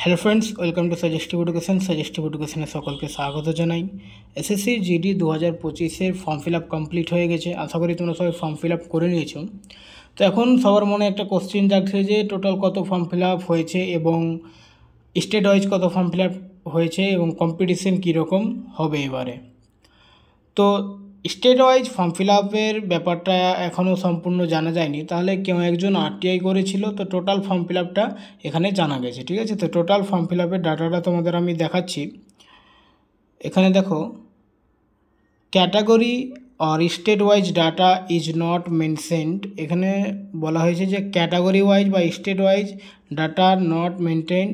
hello friends welcome to suggestive education suggestive এডুকেশনে সকলকে স্বাগত জানাই এসএসসি জিডি দু হাজার পঁচিশের ফর্ম ফিল আপ কমপ্লিট হয়ে গেছে আশা করি তোমরা সবাই ফর্ম ফিল আপ করে নিয়েছো তো এখন সবার মনে একটা কোশ্চেন যাচ্ছে যে টোটাল কত ফর্ম ফিল আপ হয়েছে এবং স্টেট ওয়াইজ কত ফর্ম ফিল আপ হয়েছে এবং কম্পিটিশন কীরকম হবে এবারে তো স্টেট ওয়াইজ ফর্ম ফিল আপের ব্যাপারটা এখনও সম্পূর্ণ জানা যায়নি তাহলে কেউ একজন আরটিআই করেছিল তো টোটাল ফর্ম ফিল আপটা এখানে জানা গেছে ঠিক আছে তো টোটাল ফর্ম ফিল আপের ডাটাটা তোমাদের আমি দেখাচ্ছি এখানে দেখো category or state wise data is not mentioned এখানে বলা হয়েছে যে ক্যাটাগরি ওয়াইজ বা state wise data not maintained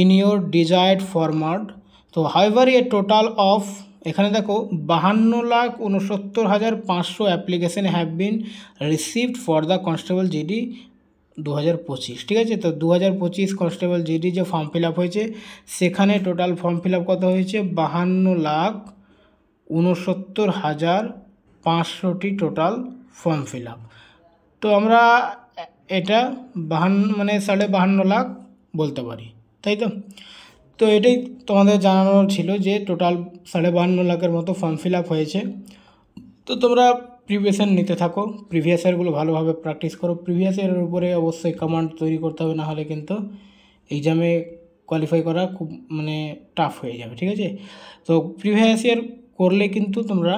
in your desired format তো হাইভার এ টোটাল অফ এখানে দেখো বাহান্ন লাখ উনসত্তর হাজার পাঁচশো application have been received for the constable GD দু ঠিক আছে তো দু কনস্টেবল জিডি যে ফর্ম ফিল আপ হয়েছে সেখানে টোটাল ফর্ম ফিল আপ কত হয়েছে বাহান্ন লাখ উনসত্তর হাজার পাঁচশোটি টোটাল ফর্ম ফিল আপ তো আমরা এটা বাহান্ন মানে সাড়ে বাহান্ন লাখ বলতে পারি তাই তো তো এটাই তোমাদের জানানো ছিল যে টোটাল সাড়ে বাহান্ন লাখের মতো ফর্ম ফিল আপ হয়েছে তো তোমরা প্রিপারেশান নিতে থাকো প্রিভিয়াস ইয়ারগুলো ভালোভাবে প্র্যাকটিস করো প্রিভিয়াস ইয়ারের উপরে অবশ্যই কমান্ড তৈরি করতে হবে নাহলে কিন্তু এক্সামে কোয়ালিফাই করা খুব মানে টাফ হয়ে যাবে ঠিক আছে তো প্রিভিয়াস ইয়ার করলে কিন্তু তোমরা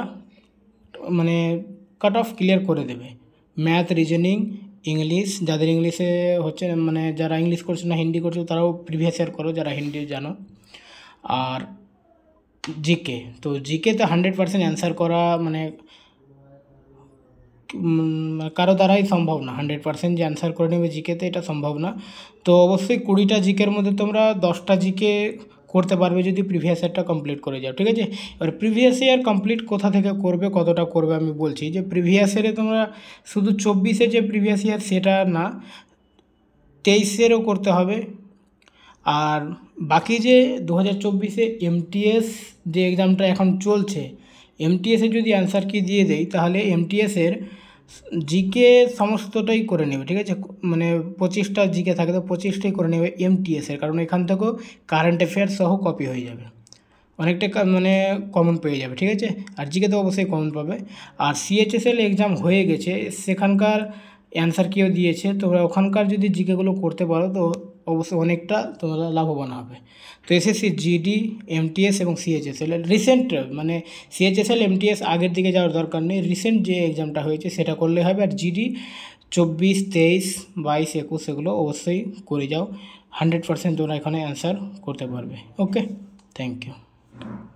মানে কাট অফ ক্লিয়ার করে দেবে ম্যাথ রিজনিং ইংলিশ যাদের ইংলিশে হচ্ছে মানে যারা ইংলিশ করছো না হিন্দি করছো তারাও প্রিভিয়াস ইয়ার করো যারা হিন্দি জানো আর জিকে তো জিকেতে হান্ড্রেড পার্সেন্ট অ্যান্সার করা মানে কারো দ্বারাই সম্ভব না হান্ড্রেড পার্সেন্ট যে অ্যান্সার করে নেবে জিকেতে এটা সম্ভব না তো অবশ্যই কুড়িটা জিকের মধ্যে তোমরা দশটা জিকে করতে পারবে যদি প্রিভিয়াস ইয়ারটা কমপ্লিট করে যাও ঠিক আছে এবার প্রিভিয়াস ইয়ার কমপ্লিট কোথা থেকে করবে কতটা করবে আমি বলছি যে প্রিভিয়াস ইয়ারে তোমরা শুধু চব্বিশে যে প্রিভিয়াস ইয়ার সেটা না তেইশেরও করতে হবে আর বাকি যে দু হাজার চব্বিশে এমটিএস যে এক্সামটা এখন চলছে এমটিএসে যদি অ্যান্সার কি দিয়ে দেয় তাহলে এমটিএসের জিকে সমস্তটাই করে নেবে ঠিক আছে মানে পঁচিশটা জিকে থাকে তো পঁচিশটাই করে নেবে এমটিএসের কারণ এখান থেকেও কারেন্ট অ্যাফেয়ার সহ কপি হয়ে যাবে অনেকটা মানে কমন পেয়ে যাবে ঠিক আছে আর জিকে তো অবশ্যই কমন পাবে আর সিএচএসএল এক্সাম হয়ে গেছে সেখানকার অ্যান্সার কেউ দিয়েছে তো ওখানকার যদি জিকেগুলো করতে পারো তো অবশ্যই অনেকটা তোমরা লাভবান হবে তো এসএসসি জিডি এমটিএস এবং সিএইচএসএল রিসেন্ট মানে সিএইচএসএল এমটিএস আগের দিকে যাওয়ার দরকার নেই রিসেন্ট যে এক্সামটা হয়েছে সেটা করলে হবে আর জিডি চব্বিশ তেইশ বাইশ একুশ এগুলো অবশ্যই করে যাও হান্ড্রেড পারসেন্ট তোমরা এখানে অ্যান্সার করতে পারবে ওকে থ্যাংক ইউ